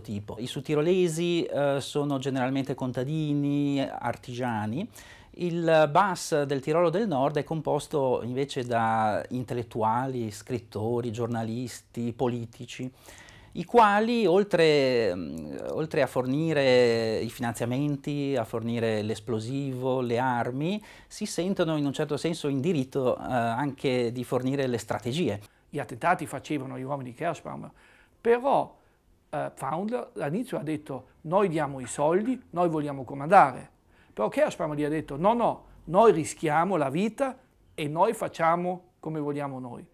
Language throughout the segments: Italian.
tipo. I sudtirolesi eh, sono generalmente contadini, artigiani. Il bus del Tirolo del Nord è composto invece da intellettuali, scrittori, giornalisti, politici i quali oltre, mm, oltre, a fornire i finanziamenti, a fornire l'esplosivo, le armi, si sentono in un certo senso in diritto eh, anche di fornire le strategie. Gli attentati facevano gli uomini di Kerschbaum, però eh, Founder all'inizio ha detto noi diamo i soldi, noi vogliamo comandare, però Kerspam gli ha detto no, no, noi rischiamo la vita e noi facciamo come vogliamo noi.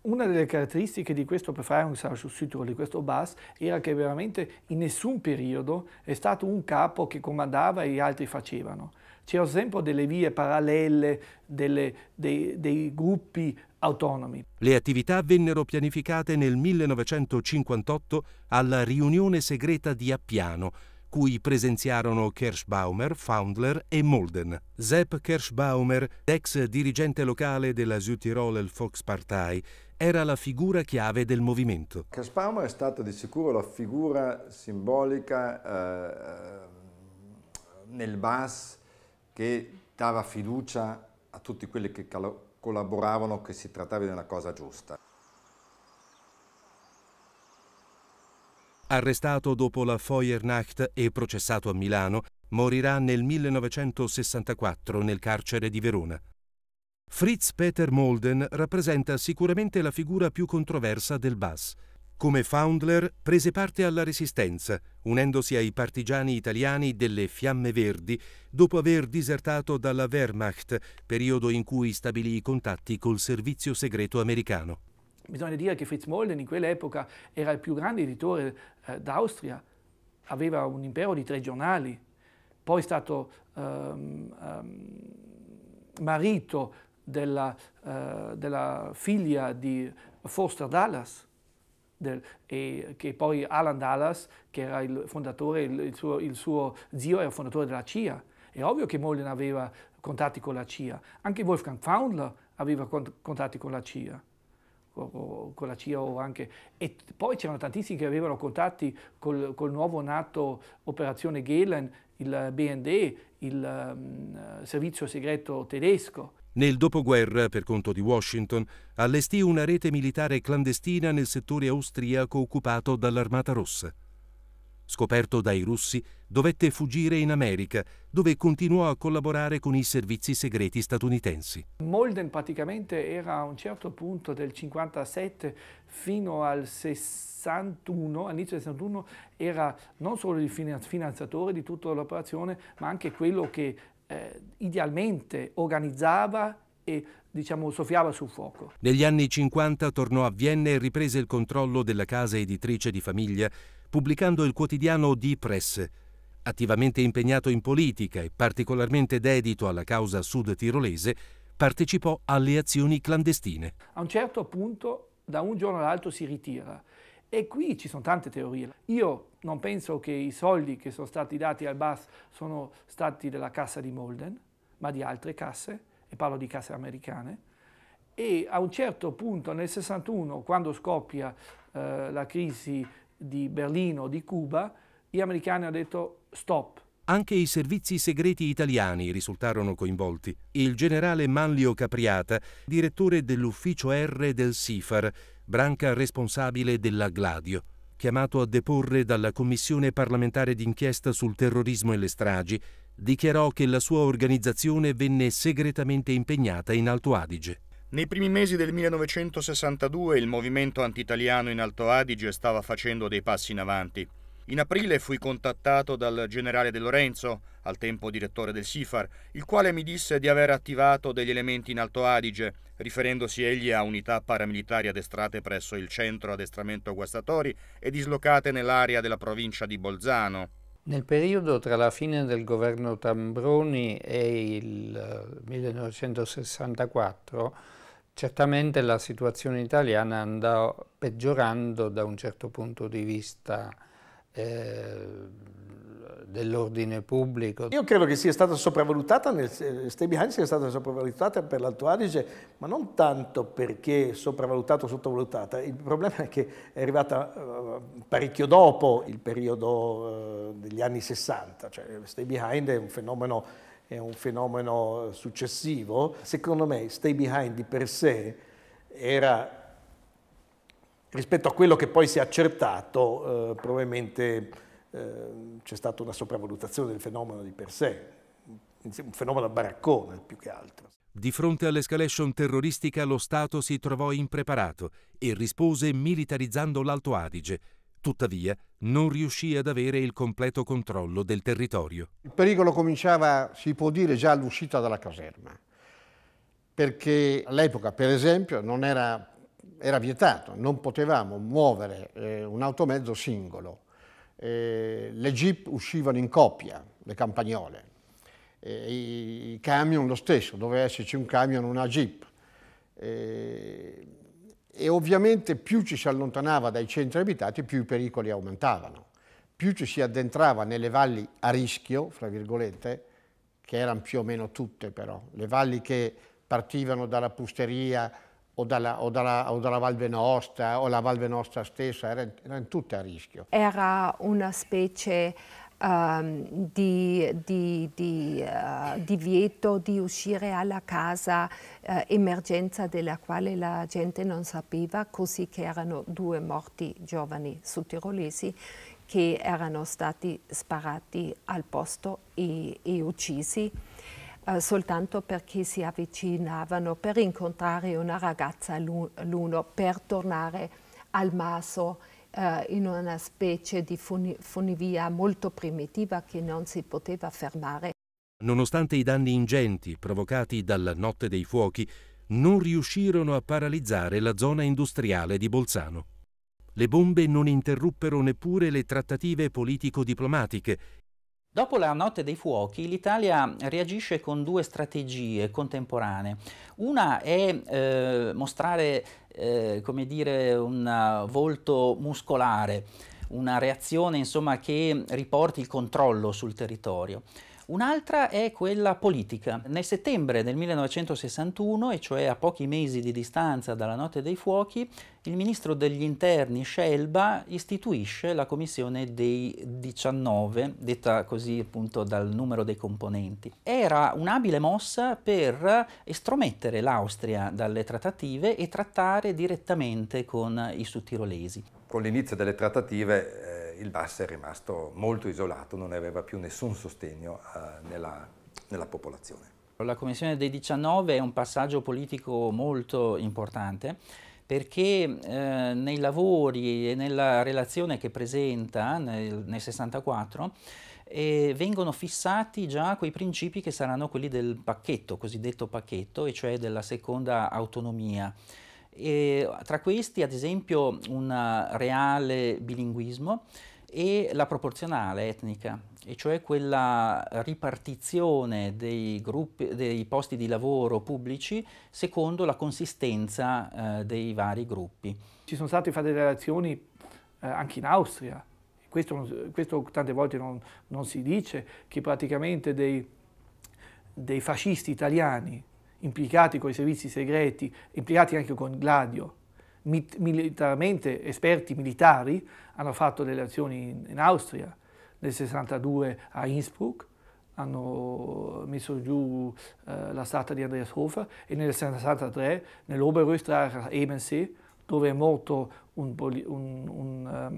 Una delle caratteristiche di questo Befreiungsausschuss di questo bus era che veramente in nessun periodo è stato un capo che comandava e gli altri facevano c'erano sempre delle vie parallele, delle, dei, dei gruppi autonomi. Le attività vennero pianificate nel 1958 alla riunione segreta di Appiano, cui presenziarono Kerschbaumer, Foundler e Molden. Sepp Kerschbaumer, ex dirigente locale della Südtiroler Volkspartei, era la figura chiave del movimento. Kerschbaumer è stata di sicuro la figura simbolica eh, eh nel BAS che dava fiducia a tutti quelli che collaboravano che si trattava di una cosa giusta. Arrestato dopo la Feuernacht e processato a Milano, morirà nel 1964 nel carcere di Verona. Fritz Peter Molden rappresenta sicuramente la figura più controversa del Bass. Come Foundler prese parte alla Resistenza, unendosi ai partigiani italiani delle Fiamme Verdi dopo aver disertato dalla Wehrmacht, periodo in cui stabilì i contatti col servizio segreto americano. Bisogna dire che Fritz Molden in quell'epoca era il più grande editore eh, d'Austria, aveva un impero di tre giornali, poi è stato um, um, marito della, uh, della figlia di Forster Dallas del, e, che poi Alan Dallas, che era il fondatore, il, il, suo, il suo zio era il fondatore della CIA. È ovvio che Molin aveva contatti con la CIA, anche Wolfgang Foundler aveva contatti con la CIA. O, o, con la CIA o anche... E poi c'erano tantissimi che avevano contatti col, col nuovo nato Operazione Gehlen, il BND, il um, servizio segreto tedesco. Nel dopoguerra, per conto di Washington, allestì una rete militare clandestina nel settore austriaco occupato dall'Armata Rossa. Scoperto dai russi, dovette fuggire in America, dove continuò a collaborare con i servizi segreti statunitensi. Molden praticamente era a un certo punto del 57 fino al 61, all'inizio del 61, era non solo il finanziatore di tutta l'operazione, ma anche quello che eh, idealmente organizzava e diciamo, soffiava sul fuoco. Negli anni 50 tornò a Vienna e riprese il controllo della casa editrice di famiglia, pubblicando il quotidiano Die Presse. Attivamente impegnato in politica e particolarmente dedito alla causa sud-tirolese, partecipò alle azioni clandestine. A un certo punto, da un giorno all'altro si ritira e qui ci sono tante teorie. Io non penso che i soldi che sono stati dati al BAS sono stati della cassa di Molden, ma di altre casse, e parlo di casse americane. E a un certo punto, nel 61, quando scoppia eh, la crisi di Berlino, di Cuba, gli americani hanno detto stop, anche i servizi segreti italiani risultarono coinvolti. Il generale Manlio Capriata, direttore dell'ufficio R del SIFAR, branca responsabile della Gladio, chiamato a deporre dalla Commissione parlamentare d'inchiesta sul terrorismo e le stragi, dichiarò che la sua organizzazione venne segretamente impegnata in Alto Adige. Nei primi mesi del 1962 il movimento anti-italiano in Alto Adige stava facendo dei passi in avanti. In aprile fui contattato dal generale De Lorenzo, al tempo direttore del SIFAR, il quale mi disse di aver attivato degli elementi in Alto Adige, riferendosi egli a unità paramilitari addestrate presso il centro addestramento guastatori e dislocate nell'area della provincia di Bolzano. Nel periodo tra la fine del governo Tambroni e il 1964 eh, certamente la situazione italiana andò peggiorando da un certo punto di vista eh, dell'ordine pubblico. Io credo che sia stata sopravvalutata, nel, eh, Stevie Hines sia stata sopravvalutata per l'Alto Adige, ma non tanto perché sopravvalutata o sottovalutata, il problema è che è arrivata uh, parecchio dopo il periodo uh, degli anni 60, cioè Stay Behind è un fenomeno è un fenomeno successivo. Secondo me Stay Behind di per sé era rispetto a quello che poi si è accertato, eh, probabilmente eh, c'è stata una sopravvalutazione del fenomeno di per sé, un fenomeno baraccone più che altro. Di fronte all'escalation terroristica lo Stato si trovò impreparato e rispose militarizzando l'Alto Adige, tuttavia non riuscì ad avere il completo controllo del territorio. Il pericolo cominciava, si può dire, già all'uscita dalla caserma, perché all'epoca, per esempio, non era era vietato, non potevamo muovere eh, un automezzo singolo. Eh, le jeep uscivano in coppia, le campagnole, eh, i, i, camion lo stesso, doveva esserci un camion, una jeep. Eh, e ovviamente più ci si allontanava dai centri abitati, più i pericoli aumentavano. Più ci si addentrava nelle valli a rischio, fra virgolette, che erano più o meno tutte però, le valli che partivano dalla Pusteria, o dalla, o, dalla, o dalla, Valve Nostra o la Valve Nostra stessa, erano era tutte a rischio. Era una specie um, di, di, di uh, divieto di uscire alla casa, uh, emergenza della quale la gente non sapeva, così che erano due morti giovani sudtirolesi che erano stati sparati al posto e, e uccisi. Eh, soltanto perché si avvicinavano per incontrare una ragazza l'uno, per tornare al maso eh, in una specie di funivia molto primitiva che non si poteva fermare. Nonostante i danni ingenti provocati dalla notte dei fuochi, non riuscirono a paralizzare la zona industriale di Bolzano. Le bombe non interruppero neppure le trattative politico-diplomatiche Dopo la notte dei fuochi l'Italia reagisce con due strategie contemporanee. Una è eh, mostrare eh, come dire, un volto muscolare, una reazione insomma, che riporti il controllo sul territorio. Un'altra è quella politica. Nel settembre del 1961, e cioè a pochi mesi di distanza dalla notte dei fuochi, il ministro degli interni Scelba istituisce la commissione dei 19, detta così appunto dal numero dei componenti. Era un'abile mossa per estromettere l'Austria dalle trattative e trattare direttamente con i sudtirolesi. Con l'inizio delle trattative eh il Basso è rimasto molto isolato, non aveva più nessun sostegno eh, nella, nella popolazione. La Commissione dei 19 è un passaggio politico molto importante perché eh, nei lavori e nella relazione che presenta nel, nel 64 eh, vengono fissati già quei principi che saranno quelli del pacchetto, cosiddetto pacchetto, e cioè della seconda autonomia. E tra questi, ad esempio, un reale bilinguismo e la proporzionale etnica, e cioè quella ripartizione dei, gruppi, dei posti di lavoro pubblici secondo la consistenza eh, dei vari gruppi. Ci sono state federazioni eh, anche in Austria, questo, questo tante volte non, non, si dice, che praticamente dei, dei fascisti italiani implicati con i servizi segreti, implicati anche con Gladio, militarmente esperti militari, hanno fatto delle azioni in Austria, nel 62 a Innsbruck, hanno messo giù eh, la statua di Andreas Hofer e nel 63 nell'Oberösterreich a Ebensee, dove è morto un, poli un, un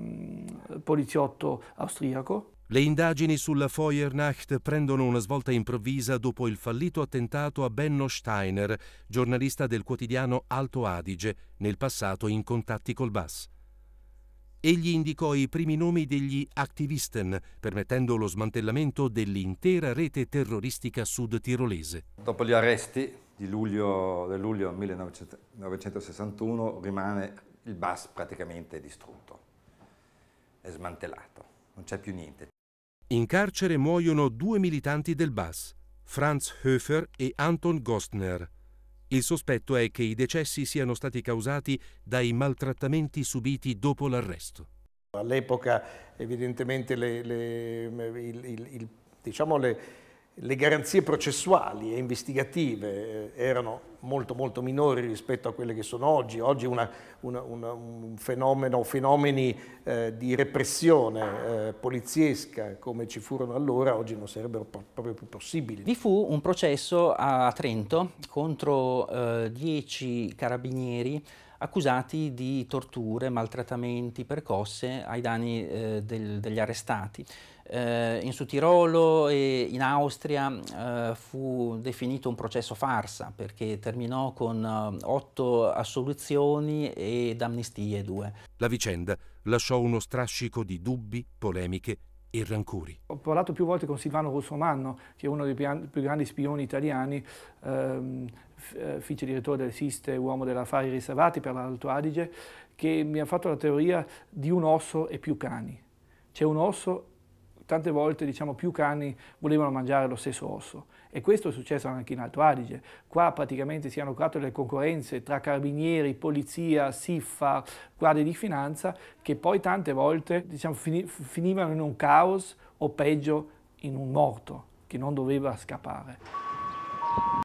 um, poliziotto austriaco. Le indagini sulla Feuernacht prendono una svolta improvvisa dopo il fallito attentato a Benno Steiner, giornalista del quotidiano Alto Adige, nel passato in contatti col Bass. Egli indicò i primi nomi degli Aktivisten, permettendo lo smantellamento dell'intera rete terroristica sud-tirolese. Dopo gli arresti di luglio, del luglio 1961 rimane il Bass praticamente distrutto, è smantellato non c'è più niente, in carcere muoiono due militanti del BAS, Franz Höfer e Anton Gostner. Il sospetto è che i decessi siano stati causati dai maltrattamenti subiti dopo l'arresto. All'epoca evidentemente le, le, il, il, il, diciamo le le garanzie processuali e investigative eh, erano molto molto minori rispetto a quelle che sono oggi. Oggi una, una, una, un fenomeno, fenomeni eh, di repressione eh, poliziesca come ci furono allora, oggi non sarebbero proprio più possibili. Vi fu un processo a Trento contro eh, dieci carabinieri accusati di torture, maltrattamenti, percosse ai danni eh, del, degli arrestati eh, in Sudtirolo e in Austria eh, fu definito un processo farsa perché terminò con eh, otto assoluzioni ed amnistie due. La vicenda lasciò uno strascico di dubbi, polemiche e rancori. Ho parlato più volte con Silvano Rossomanno, che è uno dei più grandi spioni italiani, ehm, vice eh, direttore del SISTE, uomo degli affari riservati per l'Alto Adige, che mi ha fatto la teoria di un osso e più cani. C'è un osso tante volte diciamo, più cani volevano mangiare lo stesso osso. E questo è successo anche in Alto Adige. Qua praticamente si hanno creato delle concorrenze tra carabinieri, polizia, siffa, guardie di finanza, che poi tante volte diciamo, finivano in un caos o peggio in un morto che non doveva scappare.